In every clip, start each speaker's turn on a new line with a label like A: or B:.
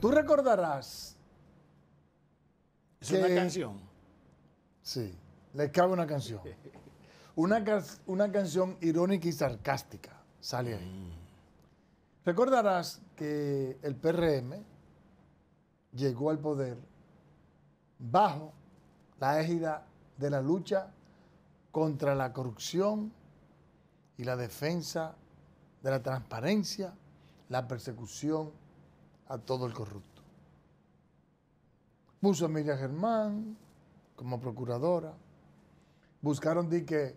A: Tú recordarás. Es una canción. Sí, le cabe una canción. Una, una canción irónica y sarcástica sale ahí. Mm. Recordarás que el PRM llegó al poder bajo la égida de la lucha contra la corrupción y la defensa de la transparencia, la persecución a todo el corrupto. Puso a Miriam Germán como procuradora. Buscaron dique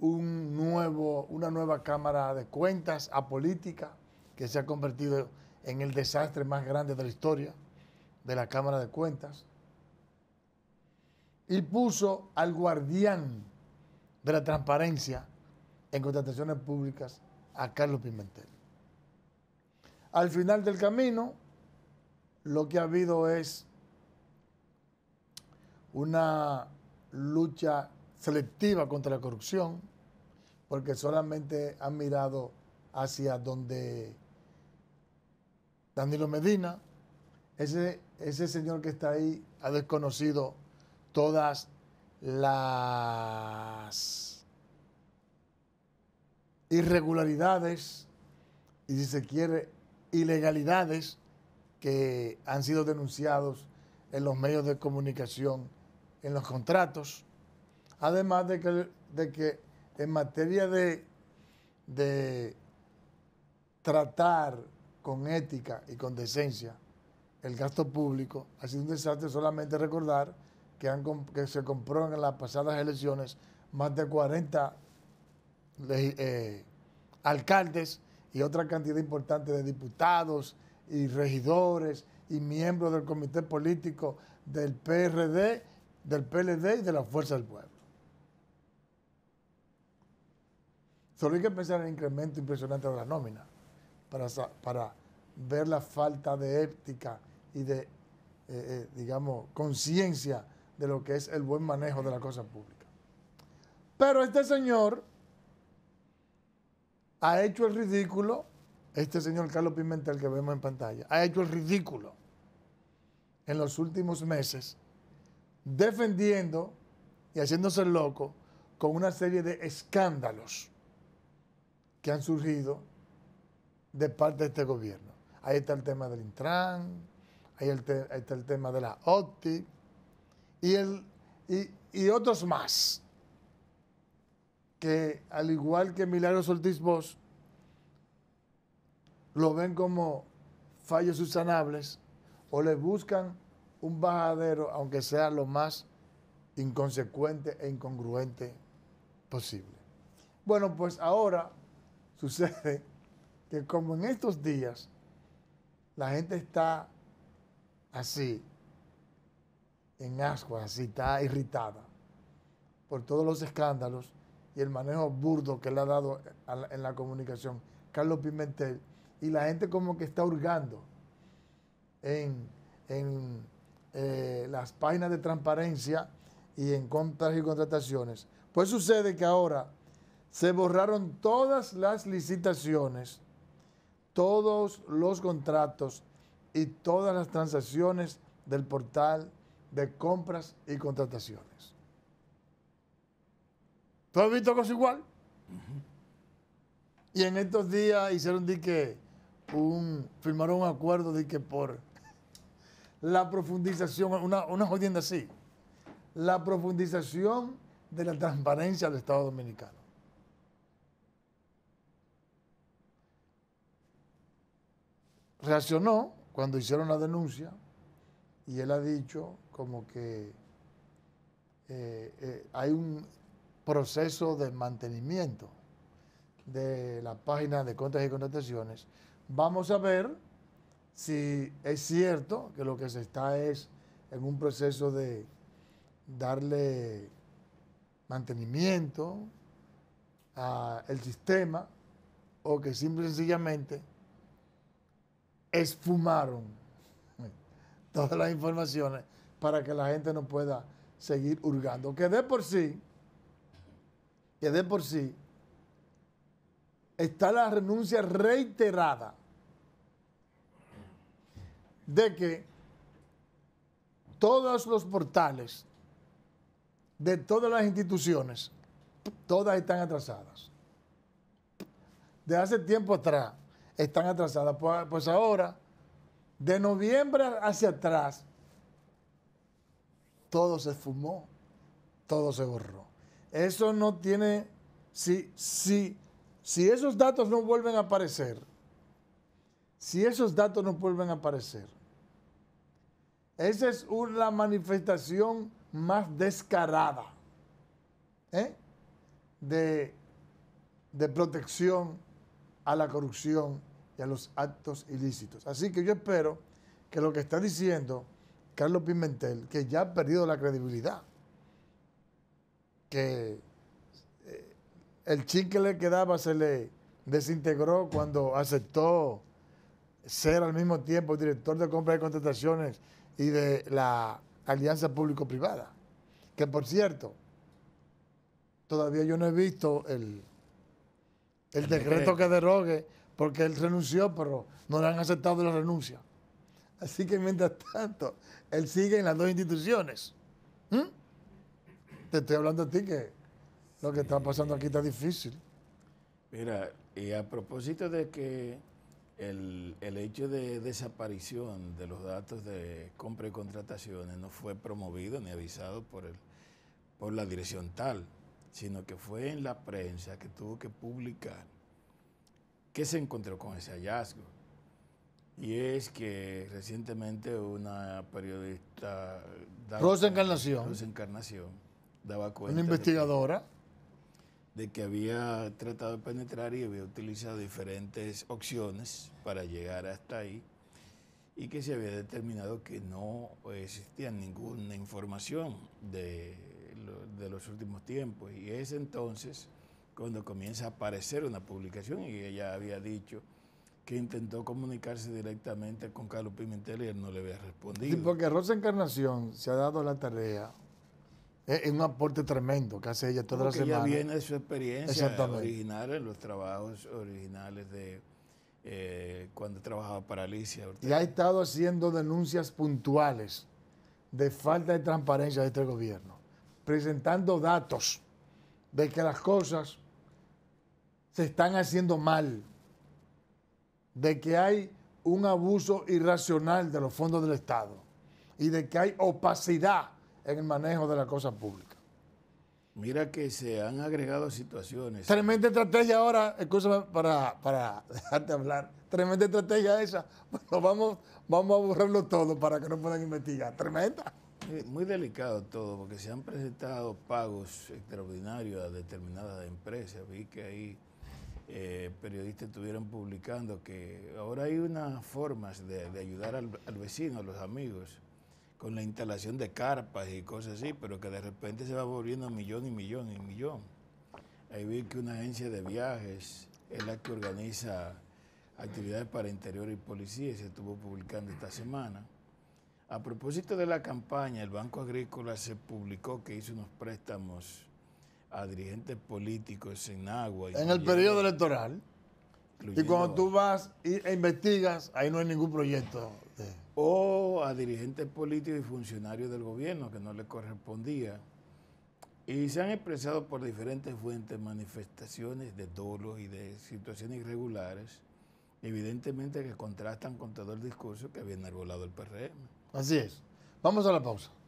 A: un nuevo, una nueva Cámara de Cuentas ...a política... que se ha convertido en el desastre más grande de la historia de la Cámara de Cuentas. Y puso al guardián de la transparencia en contrataciones públicas a Carlos Pimentel. Al final del camino, lo que ha habido es una lucha selectiva contra la corrupción, porque solamente han mirado hacia donde Danilo Medina, ese, ese señor que está ahí ha desconocido todas las irregularidades y si se quiere ilegalidades que han sido denunciados en los medios de comunicación, en los contratos, además de que, en materia de, de tratar con ética y con decencia el gasto público, ha sido un desastre solamente recordar que, que se compró en las pasadas elecciones más de 40 eh, alcaldes y otra cantidad importante de diputados y regidores y miembros del comité político del PRD, del PLD y de la Fuerza del Pueblo. Solo hay que pensar en el incremento impresionante de la nómina para, ver la falta de ética y de, eh, eh, digamos, conciencia de lo que es el buen manejo de la cosa pública. Pero este señor ha hecho el ridículo este señor Carlos Pimentel que vemos en pantalla ha hecho el ridículo en los últimos meses defendiendo y haciéndose loco con una serie de escándalos que han surgido de parte de este gobierno. Ahí está el tema del Intran, ahí, está el tema de la OTI y, y otros más que, al igual que Milagros Ortiz Bosch, lo ven como fallos subsanables o le buscan un bajadero, aunque sea lo más inconsecuente e incongruente posible. Bueno, pues ahora sucede que como en estos días la gente está así, en ascuas, así está irritada por todos los escándalos y el manejo burdo que le ha dado en la comunicación Carlos Pimentel, y la gente como que está hurgando en, eh, las páginas de transparencia y en compras y contrataciones. Pues sucede que ahora se borraron todas las licitaciones, todos los contratos y todas las transacciones del portal de compras y contrataciones. ¿Tú has visto cosas igual? Y en estos días hicieron dique firmaron un acuerdo de que por la profundización, una, una jodienda así, la profundización de la transparencia del Estado Dominicano. Reaccionó cuando hicieron la denuncia y él ha dicho como que eh, eh, hay un proceso de mantenimiento de la página de contas y contrataciones Vamos a ver si es cierto que lo que se está es en un proceso de darle mantenimiento al sistema o que simple y sencillamente esfumaron todas las informaciones para que la gente no pueda seguir hurgando. Que de por sí, que de por sí, está la renuncia reiterada de que todos los portales de todas las instituciones, todas están atrasadas. De hace tiempo atrás están atrasadas. Pues, pues ahora, de noviembre hacia atrás, todo se fumó, todo se borró. Eso no tiene, sí si si esos datos no vuelven a aparecer, si esos datos no vuelven a aparecer, esa es una manifestación más descarada ¿eh? de, de protección a la corrupción y a los actos ilícitos. Así que yo espero que lo que está diciendo Carlos Pimentel, que ya ha perdido la credibilidad, que el chin que le quedaba se le desintegró cuando aceptó ser al mismo tiempo director de compras y contrataciones y de la alianza público-privada. Que por cierto, todavía yo no he visto el, decreto que derogue, porque él renunció, pero no le han aceptado la renuncia. Así que mientras tanto, él sigue en las dos instituciones. ¿Mm? Te estoy hablando a ti que lo que está pasando aquí está difícil.
B: Mira, y a propósito de que el, el, hecho de desaparición de los datos de compra y contrataciones no fue promovido ni avisado por, el, por la dirección tal, sino que fue en la prensa que tuvo que publicar que se encontró con ese hallazgo. Y es que recientemente una periodista... Rosa Encarnación. Rosa Encarnación daba cuenta. Una investigadora de que había tratado de penetrar y había utilizado diferentes opciones para llegar hasta ahí y que se había determinado que no existía ninguna información de, los últimos tiempos. Y es entonces cuando comienza a aparecer una publicación y ella había dicho que intentó comunicarse directamente con Carlos Pimentel y él no le había respondido. porque
A: Rosa Encarnación se ha dado la tarea es un aporte tremendo que hace ella toda la semana. Ella viene de su experiencia original,
B: en los trabajos originales de eh, cuando trabajaba para Alicia.
A: Y ha estado haciendo denuncias puntuales de falta de transparencia de este gobierno, presentando datos de que las cosas se están haciendo mal, de que hay un abuso irracional de los fondos del Estado y de que hay opacidad en el manejo de la cosa pública.
B: Mira que se han agregado situaciones.
A: Tremenda estrategia ahora, excusa para, para dejarte hablar. Tremenda estrategia esa. Bueno, vamos, vamos a borrarlo
B: todo para que no puedan investigar. Tremenda. Muy delicado todo, porque se han presentado pagos extraordinarios a determinadas empresas. Vi que ahí eh, periodistas estuvieron publicando que ahora hay unas formas de, ayudar al, vecino, a los amigos con la instalación de carpas y cosas así, pero que de repente se va volviendo millón y millón y millón. Ahí vi que una agencia de viajes es la que organiza actividades para interior y policía y se estuvo publicando esta semana. A propósito de la campaña, el Banco Agrícola se publicó que hizo unos préstamos a dirigentes políticos en agua. Y en el periodo electoral.
A: Y cuando tú
B: vas e investigas, ahí no hay ningún proyecto. O a dirigentes políticos y funcionarios del gobierno que no le correspondía. Y se han expresado por diferentes fuentes manifestaciones de dolos y de situaciones irregulares, evidentemente que contrastan con todo el discurso que había enarbolado el PRM. Así
A: es. Vamos a la pausa.